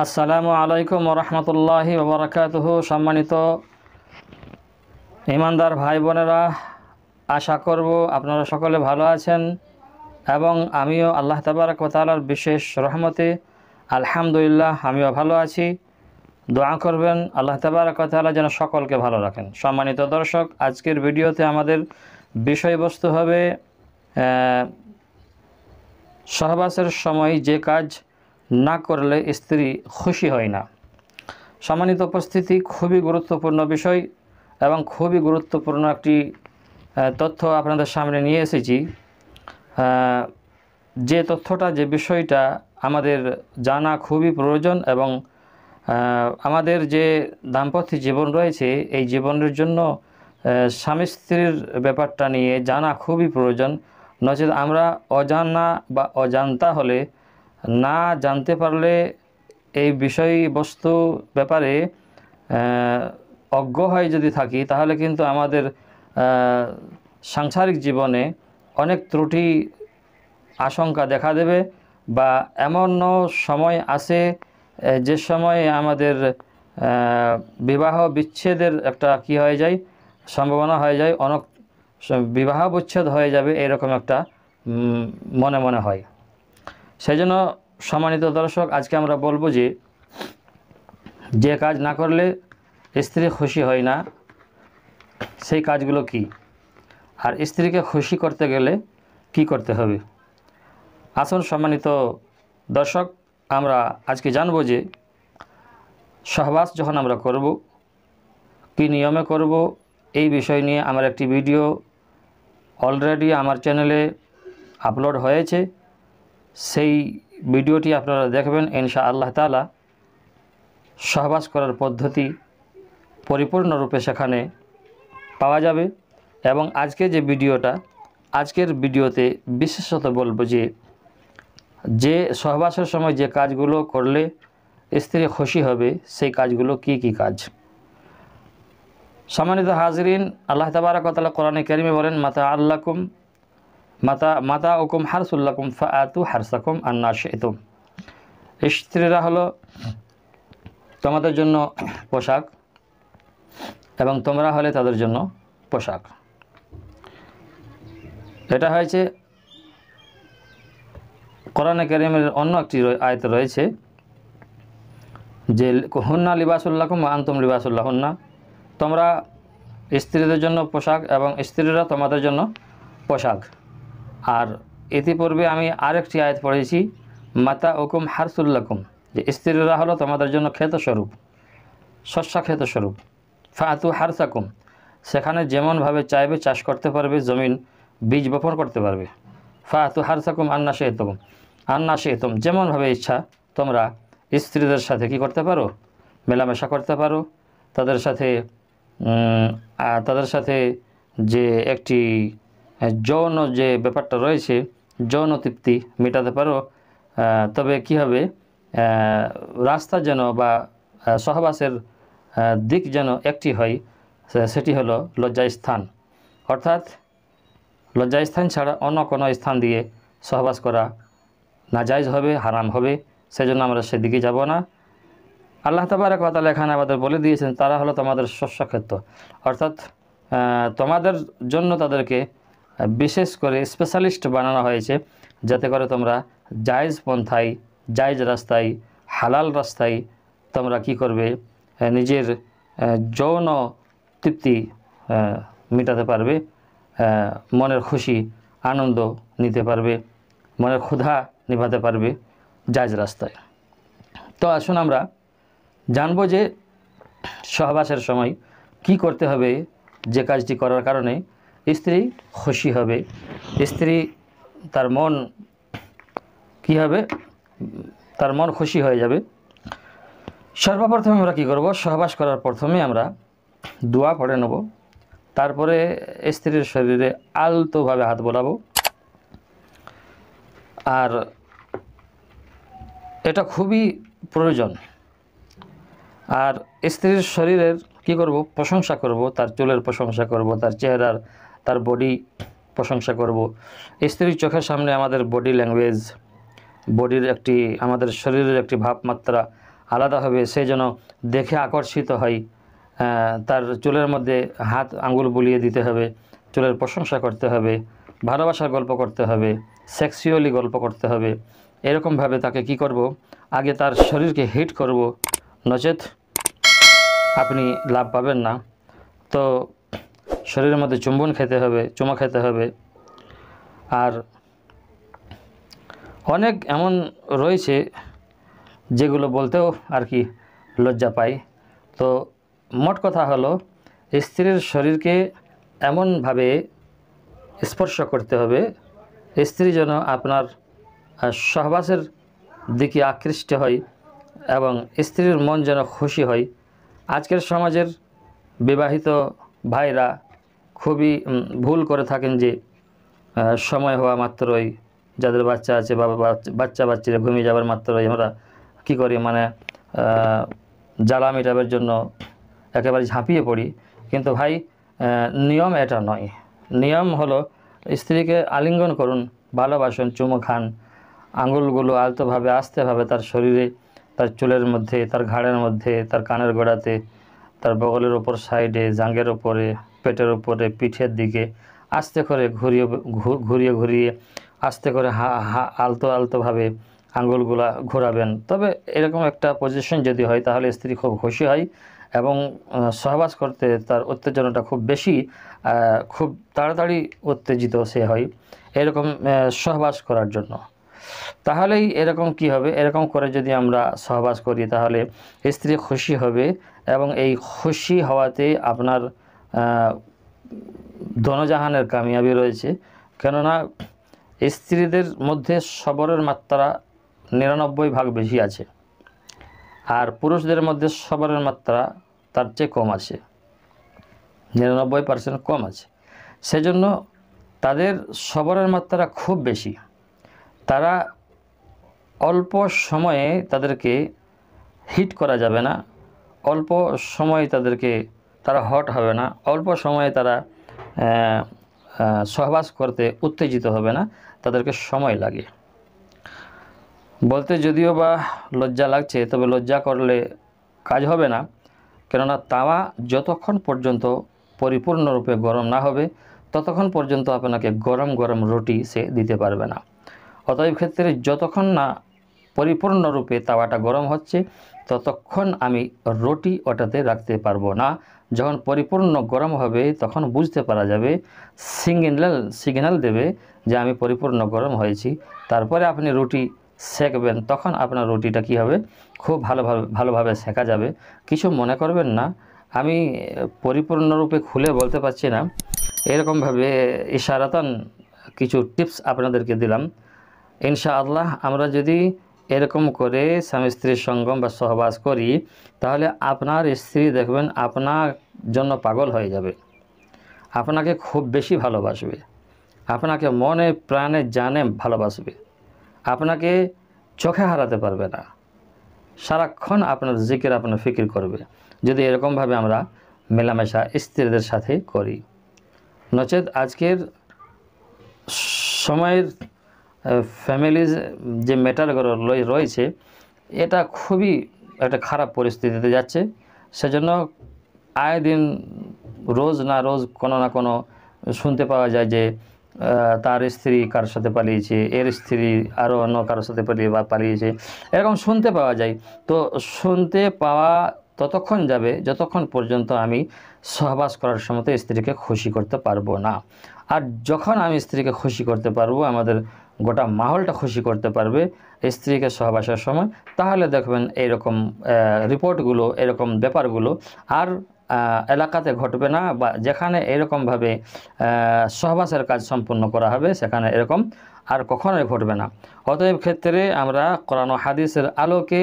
আসসালামু আলাইকুম রহমতুল্লাহি ওবরাকাতহ সম্মানিত ইমানদার ভাই বোনেরা আশা করব আপনারা সকলে ভালো আছেন এবং আমিও আল্লাহ তাবারক তালার বিশেষ রহমতে আলহামদুলিল্লাহ আমিও ভালো আছি দোয়া করবেন আল্লাহ তাবারক তালা যেন সকলকে ভালো রাখেন সম্মানিত দর্শক আজকের ভিডিওতে আমাদের বিষয়বস্তু হবে সহবাসের সময় যে কাজ না করলে স্ত্রী খুশি হয় না সম্মানিত উপস্থিতি খুবই গুরুত্বপূর্ণ বিষয় এবং খুবই গুরুত্বপূর্ণ একটি তথ্য আপনাদের সামনে নিয়ে এসেছি যে তথ্যটা যে বিষয়টা আমাদের জানা খুবই প্রয়োজন এবং আমাদের যে দাম্পত্য জীবন রয়েছে এই জীবনের জন্য স্বামী স্ত্রীর ব্যাপারটা নিয়ে জানা খুবই প্রয়োজন নচেত আমরা অজানা বা অজান্তা হলে না জানতে পারলে এই বিষয়বস্তু ব্যাপারে অজ্ঞ হয়ে যদি থাকি তাহলে কিন্তু আমাদের সাংসারিক জীবনে অনেক ত্রুটি আশঙ্কা দেখা দেবে বা এমনও সময় আসে যে সময়ে আমাদের বিবাহ বিচ্ছেদের একটা কি হয়ে যায় সম্ভাবনা হয়ে যায় অনেক বিবাহ বিচ্ছেদ হয়ে যাবে এরকম একটা মনে মনে হয় সেই জন্য সম্মানিত দর্শক আজকে আমরা বলবো যে যে কাজ না করলে স্ত্রী খুশি হয় না সেই কাজগুলো কি আর স্ত্রীকে খুশি করতে গেলে কি করতে হবে আসুন সম্মানিত দর্শক আমরা আজকে জানবো যে সহবাস যখন আমরা করব কি নিয়মে করব এই বিষয় নিয়ে আমার একটি ভিডিও অলরেডি আমার চ্যানেলে আপলোড হয়েছে সেই ভিডিওটি আপনারা দেখবেন ইনশা আল্লাহ তালা সহবাস করার পদ্ধতি পরিপূর্ণরূপে সেখানে পাওয়া যাবে এবং আজকে যে ভিডিওটা আজকের ভিডিওতে বিশেষত বলবো যে যে সহবাসের সময় যে কাজগুলো করলে স্ত্রী খুশি হবে সেই কাজগুলো কি কি কাজ সম্মানিত হাজরিন আল্লাহ তাবারকতলা কোরআনে কেরিমে বলেন মাতা কুম মাতা মাতা ওকুম হারসুল্লাকুম ফা আতু হারসাকুম আন্না শেতুম স্ত্রীরা হলো তোমাদের জন্য পোশাক এবং তোমরা হলে তাদের জন্য পোশাক এটা হয়েছে কোরআনে কারিমের অন্য একটি আয়ত রয়েছে যে হুন্না লিবাসুল্লাহ কুম আন্তম লিবাসুল্লাহ হুন্না তোমরা স্ত্রীদের জন্য পোশাক এবং স্ত্রীরা তোমাদের জন্য পোশাক আর ইতিপূর্বে আমি আরেকটি আয়াত পড়েছি মাতা ওকুম হারসুল্লাকুম যে স্ত্রীরা হলো তোমাদের জন্য ক্ষেতস্বরূপ শস্যা ক্ষেতস্বরূপ ফাতু হারসাকুম সেখানে যেমনভাবে চাইবে চাষ করতে পারবে জমিন বীজ বপন করতে পারবে ফাতু হারসাকুম আন্না শেতম আন্না শেতম যেমনভাবে ইচ্ছা তোমরা স্ত্রীদের সাথে কি করতে পারো মেলামেশা করতে পারো তাদের সাথে তাদের সাথে যে একটি হ্যাঁ, যৌন যে ব্যাপারটা রয়েছে যৌন তৃপ্তি মেটাতে পারো তবে কি হবে রাস্তা যেন বা সহবাসের দিক যেন একটি হয় সেটি হলো লজ্জাস্থান অর্থাৎ লজ্জাস্থান ছাড়া অন্য কোনো স্থান দিয়ে সহবাস করা নাজাইজ হবে হারাম হবে সেজন্য আমরা সেদিকে যাব না আল্লাহ তাবারক তালা এখানে আমাদের বলে দিয়েছেন তারা হলো তোমাদের শস্যক্ষেত্র অর্থাৎ তোমাদের জন্য তাদেরকে বিশেষ করে স্পেশালিস্ট বানানো হয়েছে যাতে করে তোমরা জায়জ পন্থায় জায়জ রাস্তায় হালাল রাস্তায় তোমরা কি করবে নিজের যৌন তৃপ্তি মেটাতে পারবে মনের খুশি আনন্দ নিতে পারবে মনের ক্ষুধা নিভাতে পারবে জায়জ রাস্তায় তো আসুন আমরা জানব যে সহবাসের সময় কি করতে হবে যে কাজটি করার কারণে স্ত্রী খুশি হবে স্ত্রী তার মন কি হবে তার মন খুশি হয়ে যাবে সর্বপ্রথমে আমরা কী করবো সহবাস করার প্রথমে আমরা দোয়া পড়ে নেব তারপরে স্ত্রীর শরীরে আলতোভাবে হাত বোলাবো আর এটা খুবই প্রয়োজন আর স্ত্রীর শরীরের কি করব প্রশংসা করব তার চুলের প্রশংসা করব তার চেহারার তার বডি প্রশংসা করব স্ত্রীর চোখের সামনে আমাদের বডি ল্যাঙ্গুয়েজ বডির একটি আমাদের শরীরের একটি ভাবমাত্রা আলাদা হবে সে যেন দেখে আকর্ষিত হয় তার চুলের মধ্যে হাত আঙুল বুলিয়ে দিতে হবে চুলের প্রশংসা করতে হবে ভালোবাসার গল্প করতে হবে সেক্সুয়ালি গল্প করতে হবে এরকমভাবে তাকে কি করব আগে তার শরীরকে হিট করব নচেত আপনি লাভ পাবেন না তো শরীরের মধ্যে চুম্বন খেতে হবে চুমা খেতে হবে আর অনেক এমন রয়েছে যেগুলো বলতেও আর কি লজ্জা পাই তো মোট কথা হলো স্ত্রীর শরীরকে এমনভাবে স্পর্শ করতে হবে স্ত্রী যেন আপনার সহবাসের দিকে আকৃষ্ট হয় এবং স্ত্রীর মন যেন খুশি হয় আজকের সমাজের বিবাহিত ভাইরা খুবই ভুল করে থাকেন যে সময় হওয়া মাত্রই যাদের বাচ্চা আছে বা বাচ্চা বাচ্চারা ঘুমিয়ে যাওয়ার মাত্রই আমরা কি করি মানে জ্বালা মেটাবের জন্য একেবারে ঝাঁপিয়ে পড়ি কিন্তু ভাই নিয়ম এটা নয় নিয়ম হলো স্ত্রীকে আলিঙ্গন করুন ভালোবাসুন চুমো খান আঙুলগুলো আলতোভাবে আস্তেভাবে তার শরীরে তার চুলের মধ্যে তার ঘাড়ের মধ্যে তার কানের গোড়াতে তার বগলের ওপর সাইডে জাঙ্গের ওপরে পেটের উপরে পিঠের দিকে আস্তে করে ঘুরিয়ে ঘুরিয়ে ঘুরিয়ে আস্তে করে হা হা আলতো আলতোভাবে আঙুলগুলা ঘোরাবেন তবে এরকম একটা পজিশন যদি হয় তাহলে স্ত্রী খুব খুশি হয় এবং সহবাস করতে তার উত্তেজনাটা খুব বেশি খুব তাড়াতাড়ি উত্তেজিত সে হয় এরকম সহবাস করার জন্য তাহলেই এরকম কি হবে এরকম করে যদি আমরা সহবাস করি তাহলে স্ত্রী খুশি হবে এবং এই খুশি হওয়াতে আপনার ধনজাহানের কামিয়াবি রয়েছে কেননা স্ত্রীদের মধ্যে সবরের মাত্রা নিরানব্বই ভাগ বেশি আছে আর পুরুষদের মধ্যে সবরের মাত্রা তার চেয়ে কম আছে নিরানব্বই পার্সেন্ট কম আছে সেজন্য তাদের সবরের মাত্রা খুব বেশি তারা অল্প সময়ে তাদেরকে হিট করা যাবে না অল্প সময়ে তাদেরকে তারা হট হবে না অল্প সময়ে তারা সহবাস করতে উত্তেজিত হবে না তাদেরকে সময় লাগে বলতে যদিও বা লজ্জা লাগছে তবে লজ্জা করলে কাজ হবে না কেননা তাওয়া যতক্ষণ পর্যন্ত পরিপূর্ণরূপে গরম না হবে ততক্ষণ পর্যন্ত আপনাকে গরম গরম রুটি সে দিতে পারবে না অতএব ক্ষেত্রে যতক্ষণ না পরিপূর্ণরূপে তাওয়াটা গরম হচ্ছে ততক্ষণ আমি রুটি ওটাতে রাখতে পারবো না যখন পরিপূর্ণ গরম হবে তখন বুঝতে পারা যাবে সিগন্যাল সিগন্যাল দেবে যে আমি পরিপূর্ণ গরম হয়েছি তারপরে আপনি রুটি সেঁকবেন তখন আপনার রুটিটা কি হবে খুব ভালোভাবে ভালোভাবে শেখা যাবে কিছু মনে করবেন না আমি পরিপূর্ণরূপে খুলে বলতে পারছি না এরকমভাবে ইশারাতন কিছু টিপস আপনাদেরকে দিলাম ইনশা আল্লাহ আমরা যদি এরকম করে স্বামী স্ত্রীর সঙ্গম বা সহবাস করি তাহলে আপনার স্ত্রী দেখবেন আপনার জন্য পাগল হয়ে যাবে আপনাকে খুব বেশি ভালোবাসবে আপনাকে মনে প্রাণে জানে ভালোবাসবে আপনাকে চোখে হারাতে পারবে না সারাক্ষণ আপনার জিকির আপনার ফিকির করবে যদি এরকমভাবে আমরা মেলামেশা স্ত্রীদের সাথে করি নচেত আজকের সময়ের ফ্যামিলিজ যে ম্যাটারগুলো রয়েছে এটা খুবই একটা খারাপ পরিস্থিতিতে যাচ্ছে সেজন্য আয় দিন রোজ না রোজ কোনো না কোনো শুনতে পাওয়া যায় যে তার স্ত্রী কারোর সাথে পালিয়েছে এর স্ত্রী আরও অন্য কারোর সাথে পালিয়ে বা পালিয়েছে এরকম শুনতে পাওয়া যায় তো শুনতে পাওয়া ততক্ষণ যাবে যতক্ষণ পর্যন্ত আমি সহবাস করার সময় স্ত্রীকে খুশি করতে পারবো না আর যখন আমি স্ত্রীকে খুশি করতে পারবো আমাদের গোটা মাহলটা খুশি করতে পারবে স্ত্রীকে সহবাসের সময় তাহলে দেখবেন এরকম রিপোর্টগুলো এরকম ব্যাপারগুলো আর এলাকাতে ঘটবে না বা যেখানে এরকমভাবে সহবাসের কাজ সম্পন্ন করা হবে সেখানে এরকম আর কখনোই ঘটবে না অতএব ক্ষেত্রে আমরা কোরআন হাদিসের আলোকে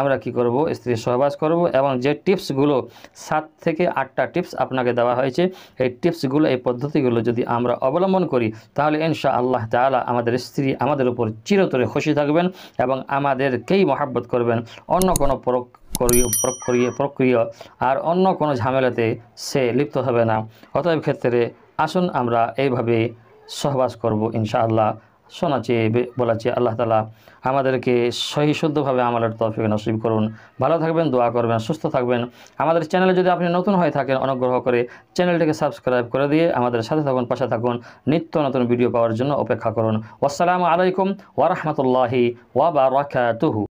আমরা কি করব স্ত্রী সহবাস করব এবং যে টিপসগুলো সাত থেকে আটটা টিপস আপনাকে দেওয়া হয়েছে এই টিপসগুলো এই পদ্ধতিগুলো যদি আমরা অবলম্বন করি তাহলে ইনশা আল্লাহ তালা আমাদের স্ত্রী আমাদের উপর চিরতরে খুশি থাকবেন এবং আমাদেরকেই মহাব্বত করবেন অন্য কোনো প্রক্রিয়া প্রক্রিয়া আর অন্য কোনো ঝামেলাতে সে লিপ্ত হবে না অতএব ক্ষেত্রে আসুন আমরা এইভাবে সহবাস করব ইনশাআল্লাহ শোনা চেয়ে বলা চেয়ে আল্লাহ তালা আমাদেরকে সহি শুদ্ধভাবে আমলের তফিক নসিব করুন ভালো থাকবেন দোয়া করবেন সুস্থ থাকবেন আমাদের চ্যানেলে যদি আপনি নতুন হয়ে থাকেন অনুগ্রহ করে চ্যানেলটিকে সাবস্ক্রাইব করে দিয়ে আমাদের সাথে থাকুন পাশে থাকুন নিত্য নতুন ভিডিও পাওয়ার জন্য অপেক্ষা করুন আসসালামু আলাইকুম ওয়ারহমতুল্লাহি ওয়াবারাকাতুহু